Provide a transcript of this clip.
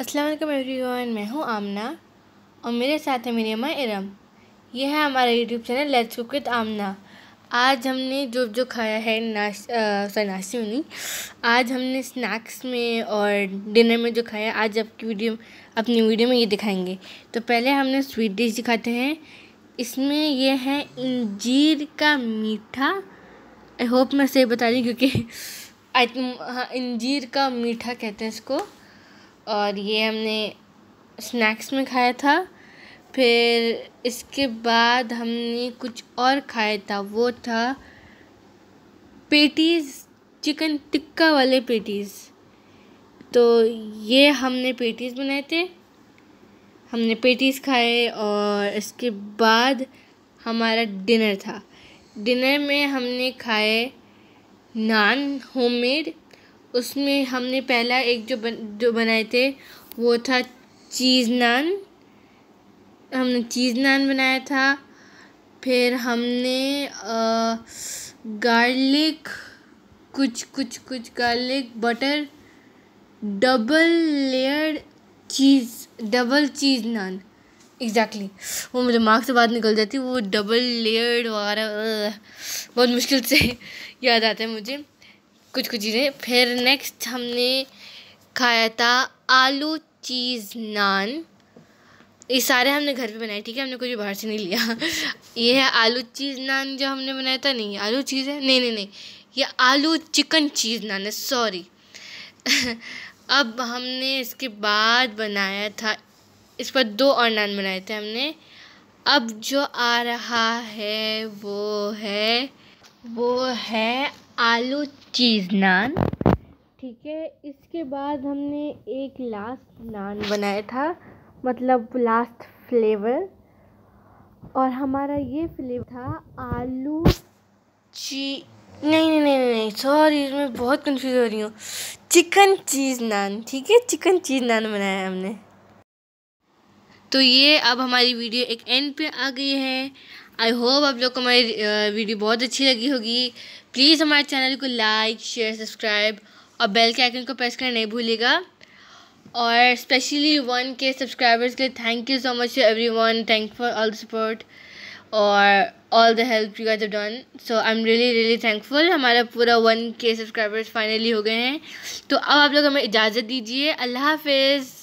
Aslam everyone मैं हूँ आमना और मेरे साथ है मेरी अम्मा इरम यह है हमारा YouTube channel let's cook with Amna आज हमने जो जो खाया है नाश सॉरी नाश्ते में नहीं आज हमने स्नैक्स में और डिनर में जो खाया आज आपकी वीडियो अपनी वीडियो में ये दिखाएंगे तो पहले हमने स्वीट डिश दिखाते हैं इसमें यह है इंजीर का मीठा आई होप मैं सही बता रही क्योंकि आई हाँ इंजीर का मीठा कहते हैं इसको और ये हमने स्नैक्स में खाया था फिर इसके बाद हमने कुछ और खाया था वो था पेटीज़ चिकन टिक्का वाले पेटीज़ तो ये हमने पेटीज़ बनाए थे हमने पेटीज़ खाए और इसके बाद हमारा डिनर था डिनर में हमने खाए नान होममेड उसमें हमने पहला एक जो बन जो बनाए थे वो था चीज़ नान हमने चीज़ नान बनाया था फिर हमने गार्लिक कुछ कुछ कुछ garlic butter double layer cheese double cheese naan exactly exactly. वो मुझे मार्क्स से बात निकल जाती वो डबल लेयर्ड वगैरह बहुत मुश्किल से याद आता है मुझे कुछ कुछ चीज़ें फिर नेक्स्ट हमने खाया था आलू चीज़ नान ये सारे हमने घर पे बनाए ठीक है हमने कुछ बाहर से नहीं लिया ये है आलू चीज़ नान जो हमने बनाया था नहीं आलू चीज़ है नहीं नहीं नहीं ये आलू चिकन चीज़ नान है सॉरी अब हमने इसके बाद बनाया था इस पर दो और नान बनाए थे हमने अब जो आ रहा है वो है वो है आलू चीज़ नान ठीक है इसके बाद हमने एक लास्ट नान बनाया था मतलब लास्ट फ्लेवर और हमारा ये फ्लेवर था आलू ची नहीं नहीं नहीं नहीं, सॉरी मैं बहुत कंफ्यूज हो रही हूँ चिकन चीज़ नान ठीक है चिकन चीज़ नान बनाया हमने तो ये अब हमारी वीडियो एक एंड पे आ गई है आई होप आप लोग को हमारी वीडियो बहुत अच्छी लगी होगी प्लीज़ हमारे चैनल को लाइक शेयर सब्सक्राइब और बेल के आइकन को प्रेस करना नहीं भूलिएगा और स्पेशली वन के सब्सक्राइबर्स के thank you so much to everyone thank for all the support और all the help you got done so I am really really thankful हमारा पूरा वन के सब्सक्राइबर्स फाइनली हो गए हैं तो अब आप लोग हमें इजाज़त दीजिए अल्लाह हाफिज़